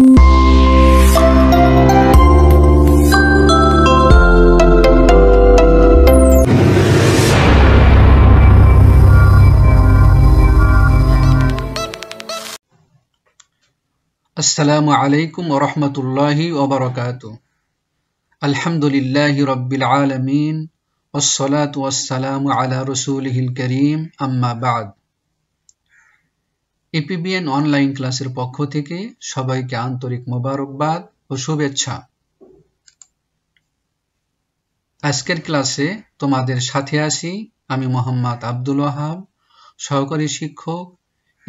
السلام عليكم ورحمة الله وبركاته الحمد لله رب العالمين والصلاة والسلام على رسوله الكريم أما بعد APBN online ক্লাসের পক্ষ থেকে সবাইকে আন্তরিক মোবারকবাদ ও শুভেচ্ছা আজকের ক্লাসে তোমাদের সাথে আসি আমি মোহাম্মদ আব্দুল ওয়াহাব সহকারী শিক্ষক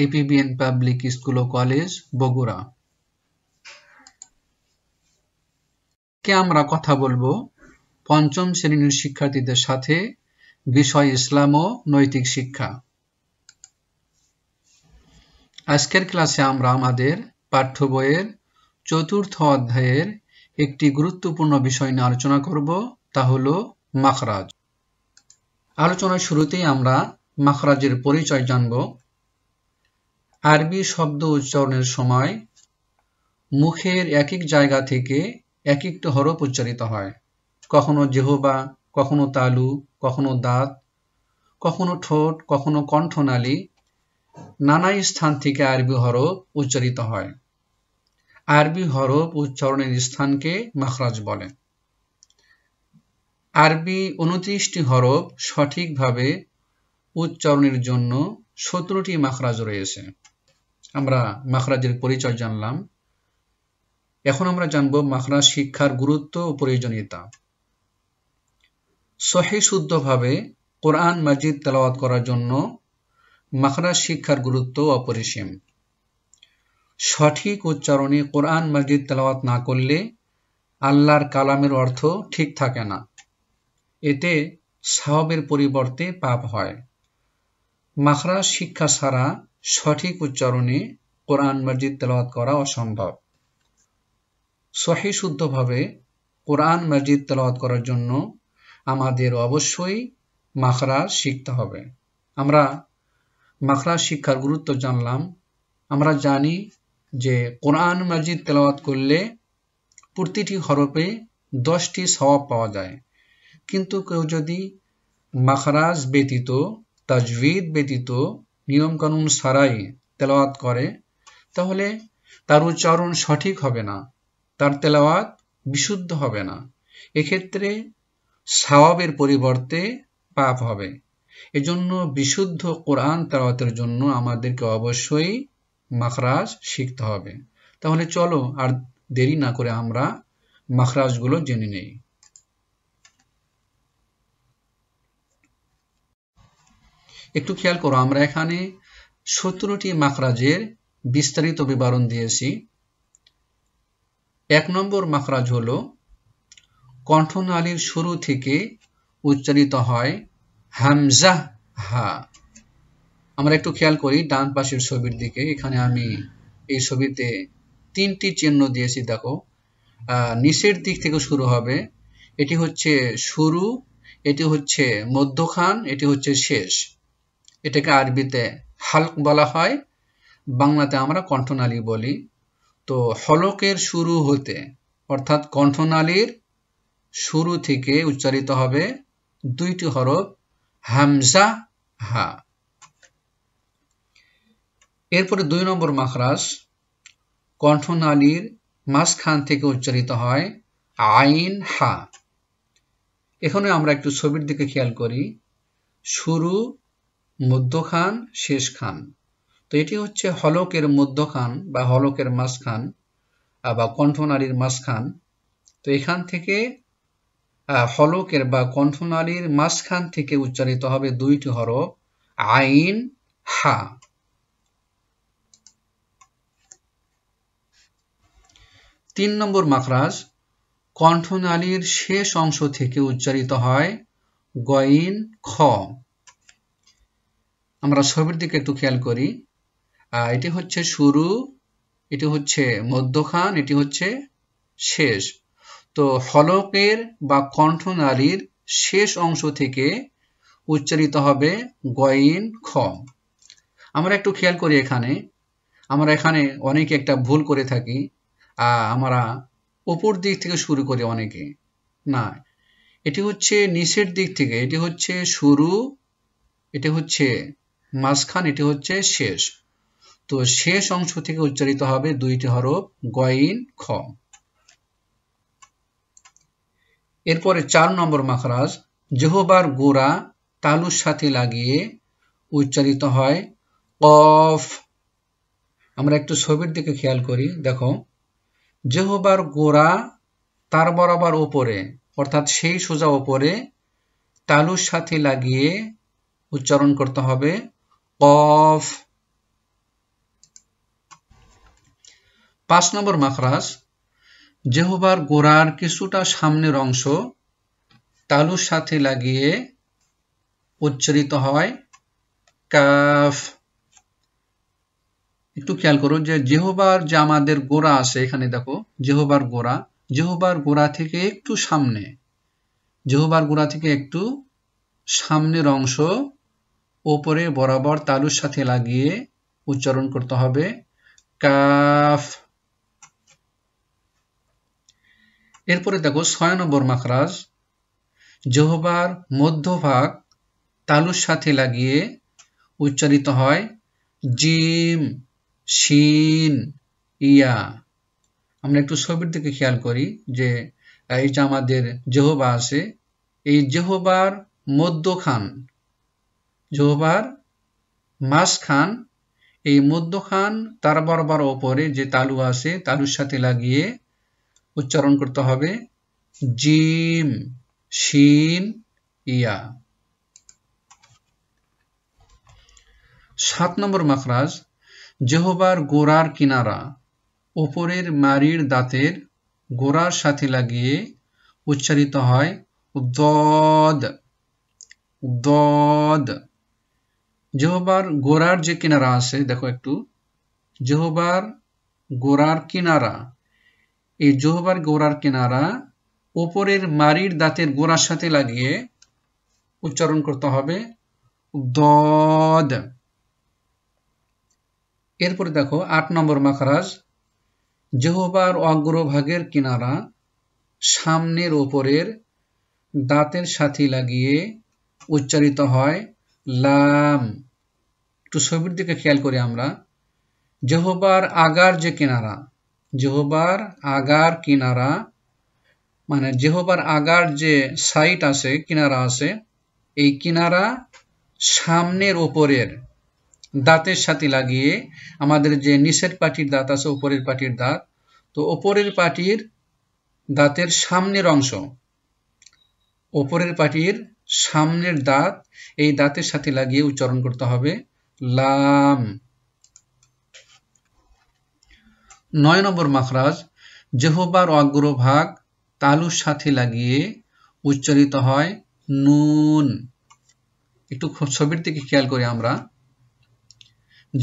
এপিবিএন পাবলিক স্কুল ও কলেজ বগুড়া কে আমরা কথা বলবো পঞ্চম শ্রেণীর শিক্ষার্থীদের সাথে বিষয় ইসলাম ও নৈতিক শিক্ষা আজকের ক্লাসে আমরা আমাদের পাঠ্য বইয়ের চতুর্থ অধ্যায়ের একটি গুরুত্বপূর্ণ বিষয় নিয়ে আলোচনা করব তা হল মাখরাজ আলোচনার শুরুতেই আমরা মাখরাজের পরিচয় জানব আরবি শব্দ উচ্চারণের সময় মুখের এক এক জায়গা থেকে এক একটি হরফ উচ্চারিত হয় কখনো জেহবা কখনো তালু কখনো দাঁত কখনো ঠোঁট কখনো কণ্ঠনালী নানা স্থান থেকে আরবি হরফ উচ্চারিত হয় আরবি হরফ উচ্চারণের স্থানকে মখরাজ বলে আরবি উনত্রিশটি হরফ সঠিকভাবে উচ্চারণের জন্য সতেরোটি মাখরাজ রয়েছে আমরা মাখরাজের পরিচয় জানলাম এখন আমরা জানব মাখরাজ শিক্ষার গুরুত্ব ও প্রয়োজনীয়তা সহি শুদ্ধভাবে কোরআন মাজিদ তেলাওয়াত করার জন্য মাখরাজ শিক্ষার গুরুত্ব অপরিসীম সঠিক উচ্চারণে কোরআন মসজিদ তেলাওয়াত না করলে আল্লাহর কালামের অর্থ ঠিক থাকে না এতে সাহবের পরিবর্তে পাপ হয় মাখরাজ শিক্ষা ছাড়া সঠিক উচ্চারণে কোরআন মসজিদ তেলাওয়াত করা অসম্ভব সহি শুদ্ধভাবে কোরআন মসজিদ তেলাওয়াত করার জন্য আমাদের অবশ্যই মাখরাজ শিখতে হবে আমরা মাখলা শিক্ষার গুরুত্ব জানলাম আমরা জানি যে কোরআন মাজিদ তেলাওয়াত করলে প্রতিটি হরফে দশটি স্বভাব পাওয়া যায় কিন্তু কেউ যদি মাখরাজ ব্যতীত তাজবিদ ব্যতীত নিয়মকানুন সারাই তেলাওয়াত করে তাহলে তার উচ্চারণ সঠিক হবে না তার তেলাওয়াত বিশুদ্ধ হবে না এক্ষেত্রে স্বভাবের পরিবর্তে পাপ হবে এজন্য বিশুদ্ধ কোরআন তেলাওয়াতের জন্য আমাদেরকে অবশ্যই মাখরাজ শিখতে হবে তাহলে চলো আর দেরি না করে আমরা মাখরাজগুলো জেনে নেই একটু খেয়াল করো আমরা এখানে সতেরোটি মাখরাজের বিস্তারিত বিবরণ দিয়েছি এক নম্বর মাখরাজ হল কণ্ঠনালীর শুরু থেকে উচ্চারিত হয় হামজা হা আমরা একটু খেয়াল করি ডান পাশের ছবির দিকে এখানে আমি এই ছবিতে তিনটি চিহ্ন দিয়েছি দেখো নিচের দিক থেকে শুরু হবে এটি হচ্ছে শুরু এটি হচ্ছে মধ্যখান এটি হচ্ছে শেষ এটাকে আরবিতে হালক বলা হয় বাংলাতে আমরা কণ্ঠনালী বলি তো হলকের শুরু হতে অর্থাৎ কণ্ঠনালীর শুরু থেকে উচ্চারিত হবে দুইটি হরফ হামজা হা এরপরে দুই নম্বর মাখরাজ কণ্ঠনালীর মাঝখান থেকে উচ্চারিত হয় আইন হা এখানে আমরা একটু ছবির দিকে খেয়াল করি শুরু মধ্যখান শেষ খান তো এটি হচ্ছে হলকের মধ্যখান বা হলকের মাঝখান বা কণ্ঠনালীর মাঝখান তো এখান থেকে হলকের বা কণ্ঠনালীর মাঝখান থেকে উচ্চারিত হবে দুইটি হরফ আইন হা তিন নম্বর মাখরাজ কণ্ঠনালীর শেষ অংশ থেকে উচ্চারিত হয় গইন খ আমরা ছবির দিকে একটু খেয়াল করি এটি হচ্ছে শুরু এটি হচ্ছে মধ্যখান এটি হচ্ছে শেষ তো ফলকের বা কণ্ঠনালীর শেষ অংশ থেকে উচ্চারিত হবে গয়িন খ আমরা একটু খেয়াল করি এখানে আমরা এখানে অনেকে একটা ভুল করে থাকি আমরা উপর দিক থেকে শুরু করি অনেকে না এটি হচ্ছে নিচের দিক থেকে এটি হচ্ছে শুরু এটি হচ্ছে মাঝখান এটি হচ্ছে শেষ তো শেষ অংশ থেকে উচ্চারিত হবে দুইটি হরফ গয়িন খ এরপরে চার নম্বর মাখরাজ জেহবার গোড়া তালুর সাথে লাগিয়ে উচ্চারিত হয় কফ আমরা একটু ছবির দিকে খেয়াল করি দেখো জেহবার গোড়া তার বরাবর ওপরে অর্থাৎ সেই সোজা ওপরে তালুর সাথে লাগিয়ে উচ্চারণ করতে হবে কফ পাঁচ নম্বর মাখরাজ জেহবার গোড়ার কিছুটা সামনের অংশ তালুর সাথে লাগিয়ে উচ্চারিত হয় কাফ একটু খেয়াল করো যে জেহবার যে আমাদের গোড়া আছে এখানে দেখো জেহবার গোড়া জেহবার গোড়া থেকে একটু সামনে জেহবার গোড়া থেকে একটু সামনের অংশ ওপরে বরাবর তালুর সাথে লাগিয়ে উচ্চারণ করতে হবে কাফ এরপরে দেখো ছয় নম্বর মাখরাজ জহবার মধ্যভাগ তালুর সাথে লাগিয়ে উচ্চারিত হয় জিম শিন ইয়া আমরা একটু ছবির দিকে খেয়াল করি যে এই যে আমাদের জেহবা আছে এই খান মধ্যখান মাস খান এই মধ্যখান তার বারবার ওপরে যে তালু আছে তালুর সাথে লাগিয়ে উচ্চারণ করতে হবে জিম শিন ইয়া সাত নম্বর মাখরাজ জেহবার গোড়ার কিনারা ওপরের মারির দাঁতের গোড়ার সাথে লাগিয়ে উচ্চারিত হয় দদ দদ জেহবার গোড়ার যে কিনারা আছে দেখো একটু জেহবার গোড়ার কিনারা এই জোহবার গোড়ার কিনারা ওপরের মারির দাঁতের গোড়ার সাথে লাগিয়ে উচ্চারণ করতে হবে দদ এরপরে দেখো আট নম্বর মাখারাজ জহবার অগ্রভাগের কিনারা সামনের ওপরের দাঁতের সাথে লাগিয়ে উচ্চারিত হয় লাম একটু ছবির দিকে খেয়াল করি আমরা জহবার আগার যে কিনারা জেহবার আগার কিনারা মানে জেহবার আগার যে সাইট আছে কিনারা আছে এই কিনারা সামনের ওপরের দাঁতের সাথে লাগিয়ে আমাদের যে নিচের পাটির দাঁত আছে ওপরের পাটির দাঁত তো ওপরের পাটির দাঁতের সামনের অংশ ওপরের পাটির সামনের দাঁত এই দাঁতের সাথে লাগিয়ে উচ্চারণ করতে হবে লাম নয় নম্বর মাখরাজ জেহবার অগ্রভাগ তালুর সাথে লাগিয়ে উচ্চারিত হয় নুন একটু ছবির দিকে খেয়াল করি আমরা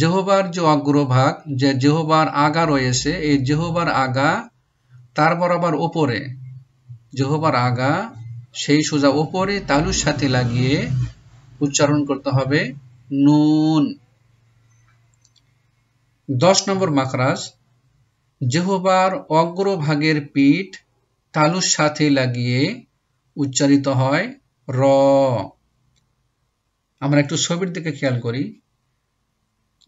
জেহবার যে অগ্রভাগ যে জেহবার আগা রয়েছে এই জেহবার আগা তার বরাবর ওপরে জেহবার আগা সেই সোজা ওপরে তালুর সাথে লাগিয়ে উচ্চারণ করতে হবে নুন দশ নম্বর মাকরাজ জেহবার অগ্রভাগের পিঠ তালুর সাথে লাগিয়ে উচ্চারিত হয় র আমরা একটু ছবির দিকে খেয়াল করি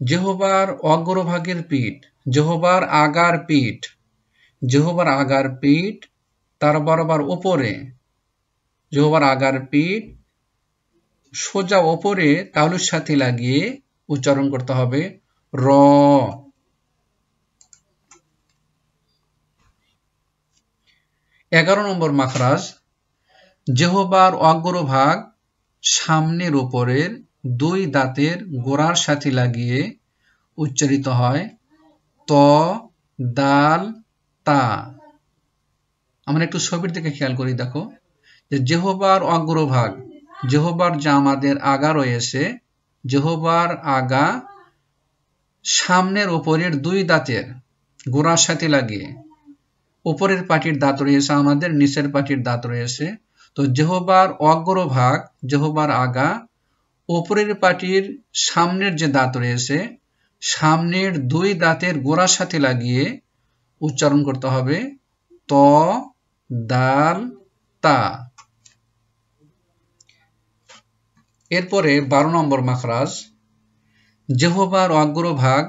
জেহবার অগ্রভাগের পিঠ জেহবার আগার পিঠ জেহবার আগার পিঠ তার বরাবর ওপরে জেহবার আগার পিঠ সোজা ওপরে তালুর সাথে লাগিয়ে উচ্চারণ করতে হবে র এগারো নম্বর মাখরাজ জেহবার অগ্রভাগ সামনের উপরের দুই দাঁতের গোড়ার সাথে লাগিয়ে উচ্চারিত হয় ত দাল তা আমরা একটু ছবির দিকে খেয়াল করি দেখো যে জেহবার অগ্রভাগ জেহবার যা আমাদের আগা রয়েছে জেহবার আগা সামনের ওপরের দুই দাঁতের গোড়ার সাথে লাগিয়ে উপরের পাটির দাঁত রয়েছে আমাদের নিচের পাটির দাঁত রয়েছে তো জেহবার অগ্রভাগ জেহবার আগা উপরের পাটির সামনের যে দাঁত রয়েছে সামনের দুই দাঁতের গোড়ার সাথে লাগিয়ে উচ্চারণ করতে হবে ত দাল তা এরপরে বারো নম্বর মাখরাজ জেহবার অগ্রভাগ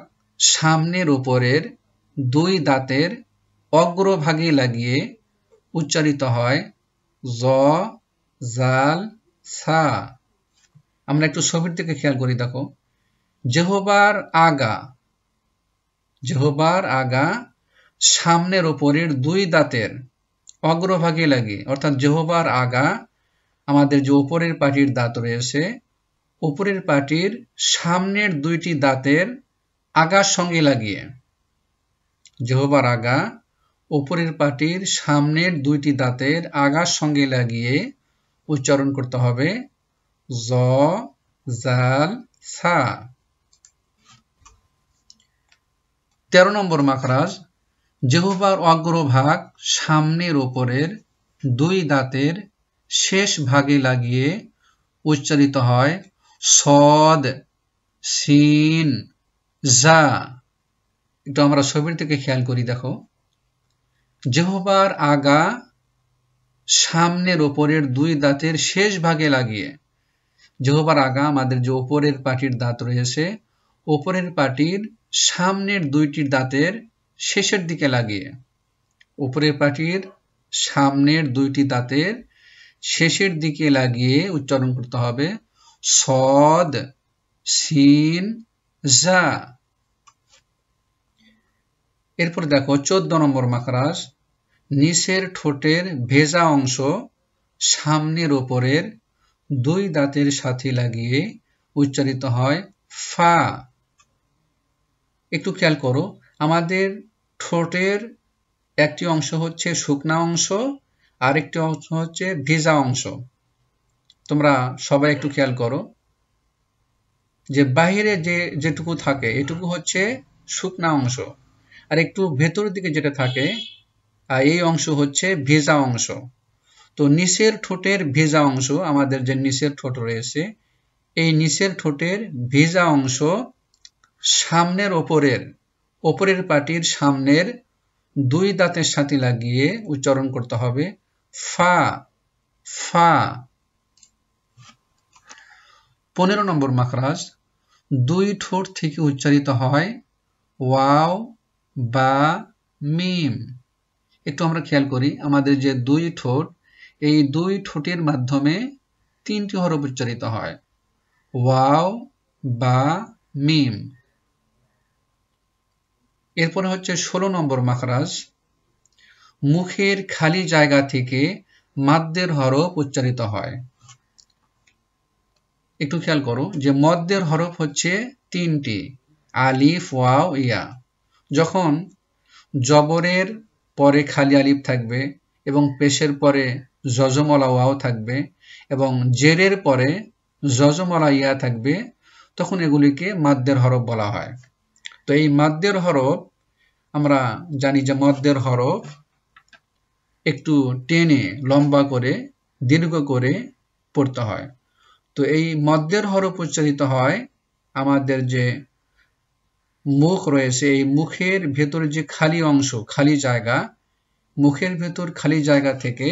সামনের উপরের দুই দাঁতের অগ্রভাগে লাগিয়ে উচ্চারিত হয় জাল সা আমরা একটু ছবির দিকে খেয়াল করি দেখো জেহবার আগা জেহবার আগা সামনের ওপরের দুই দাঁতের অগ্রভাগে লাগে অর্থাৎ জেহবার আগা আমাদের যে ওপরের পাটির দাঁত রয়েছে উপরের পাটির সামনের দুইটি দাঁতের আগার সঙ্গে লাগিয়ে জেহবার আগা উপরের পাটির সামনের দুইটি দাঁতের আগার সঙ্গে লাগিয়ে উচ্চারণ করতে হবে জ জাল সা তেরো নম্বর মাখরাজ জেহুবার অগ্রভাগ সামনের ওপরের দুই দাঁতের শেষ ভাগে লাগিয়ে উচ্চারিত হয় সদ সিন যা একটু আমরা ছবির থেকে খেয়াল করি দেখো জেহবার আগা সামনের ওপরের দুই দাঁতের শেষ ভাগে লাগিয়ে জেহবার আগা আমাদের যে ওপরের পাটির দাঁত রয়েছে ওপরের পাটির সামনের দুইটি দাঁতের শেষের দিকে লাগিয়ে ওপরের পাটির সামনের দুইটি দাঁতের শেষের দিকে লাগিয়ে উচ্চারণ করতে হবে সদ সিন যা এরপর দেখো চোদ্দ নম্বর মাকরাস নিচের ঠোঁটের ভেজা অংশ সামনের ওপরের দুই দাঁতের সাথে লাগিয়ে উচ্চারিত হয় ফা একটু খেয়াল করো আমাদের ঠোঁটের একটি অংশ হচ্ছে শুকনা অংশ আরেকটি অংশ হচ্ছে ভেজা অংশ তোমরা সবাই একটু খেয়াল করো যে বাহিরে যে যেটুকু থাকে এটুকু হচ্ছে শুকনা অংশ আর একটু ভেতরের দিকে যেটা থাকে এই অংশ হচ্ছে ভেজা অংশ তো নিচের ঠোঁটের ভেজা অংশ আমাদের যে নিচের ঠোঁট রয়েছে এই নিচের ঠোঁটের ভেজা অংশ সামনের ওপরের ওপরের পাটির সামনের দুই দাঁতের সাথে লাগিয়ে উচ্চারণ করতে হবে ফা ফা পনেরো নম্বর মাখরাজ দুই ঠোঁট থেকে উচ্চারিত হয় ওয়াও বা মিম একটু আমরা খেয়াল করি আমাদের যে দুই ঠোঁট এই দুই ঠোঁটের মাধ্যমে তিনটি হরফ উচ্চারিত হয় ওয়াও বা মিম এরপরে হচ্ছে ষোলো নম্বর মাখরাজ মুখের খালি জায়গা থেকে মাদ্যের হরফ উচ্চারিত হয় একটু খেয়াল করো যে মদ্যের হরফ হচ্ছে তিনটি আলিফ ওয়াও ইয়া যখন জবরের পরে খালি আলিপ থাকবে এবং পেশের পরে জজমলা ওয়াও থাকবে এবং জেরের পরে জজমলা ইয়া থাকবে তখন এগুলিকে মাদ্যের হরফ বলা হয় তো এই মাদ্যের হরফ আমরা জানি যে মদ্যের হরফ একটু টেনে লম্বা করে দীর্ঘ করে পড়তে হয় তো এই মদ্যের হরফ উচ্চারিত হয় আমাদের যে মুখ রয়েছে এই মুখের ভেতরে যে খালি অংশ খালি জায়গা মুখের ভেতর খালি জায়গা থেকে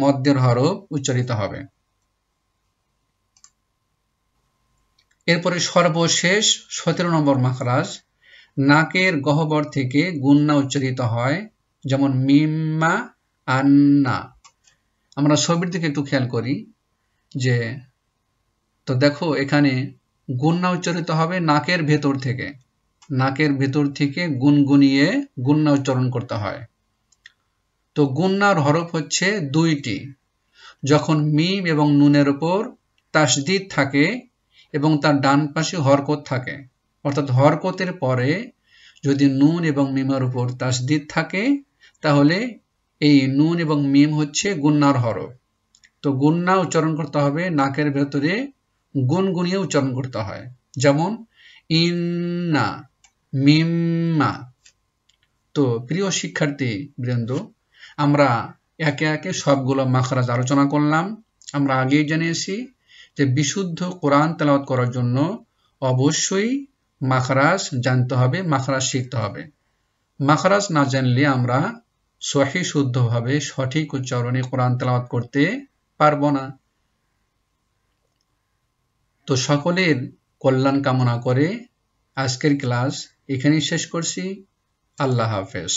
মদ্যের হরফ উচ্চারিত হবে এরপরে সর্বশেষ সতেরো নম্বর মাখরাজ নাকের গহ্বর থেকে গুন্না উচ্চারিত হয় যেমন মিম্মা আন্না আমরা ছবির দিকে একটু খেয়াল করি যে তো দেখো এখানে গুন্না উচ্চারিত হবে নাকের ভেতর থেকে নাকের ভেতর থেকে গুনগুনিয়ে গুন্না উচ্চারণ করতে হয় তো গুন্নার হরফ হচ্ছে দুইটি যখন মিম এবং নুনের উপর তাসদিদ থাকে এবং তার ডান পাশে হরকত থাকে অর্থাৎ হরকতের পরে যদি নুন এবং মিমের উপর তাসদিদ থাকে তাহলে এই নুন এবং মিম হচ্ছে গুন্নার হরফ তো গুন্না উচ্চারণ করতে হবে নাকের ভেতরে গুনগুনিয়ে উচ্চারণ করতে হয় যেমন ইন্না মিম্মা তো প্রিয় শিক্ষার্থী বৃন্দ আমরা একে একে সবগুলো মাখরাজ আলোচনা করলাম আমরা আগেই জানিয়েছি যে বিশুদ্ধ কোরআন তেলাওয়াত করার জন্য অবশ্যই মাখরাজ জানতে হবে মাখরাজ শিখতে হবে মাখরাজ না জানলে আমরা সহি শুদ্ধভাবে সঠিক উচ্চারণে কোরআন তেলাওয়াত করতে পারব না তো সকলের কল্যাণ কামনা করে আজকের ক্লাস এখানেই শেষ করছি আল্লাহ হাফেজ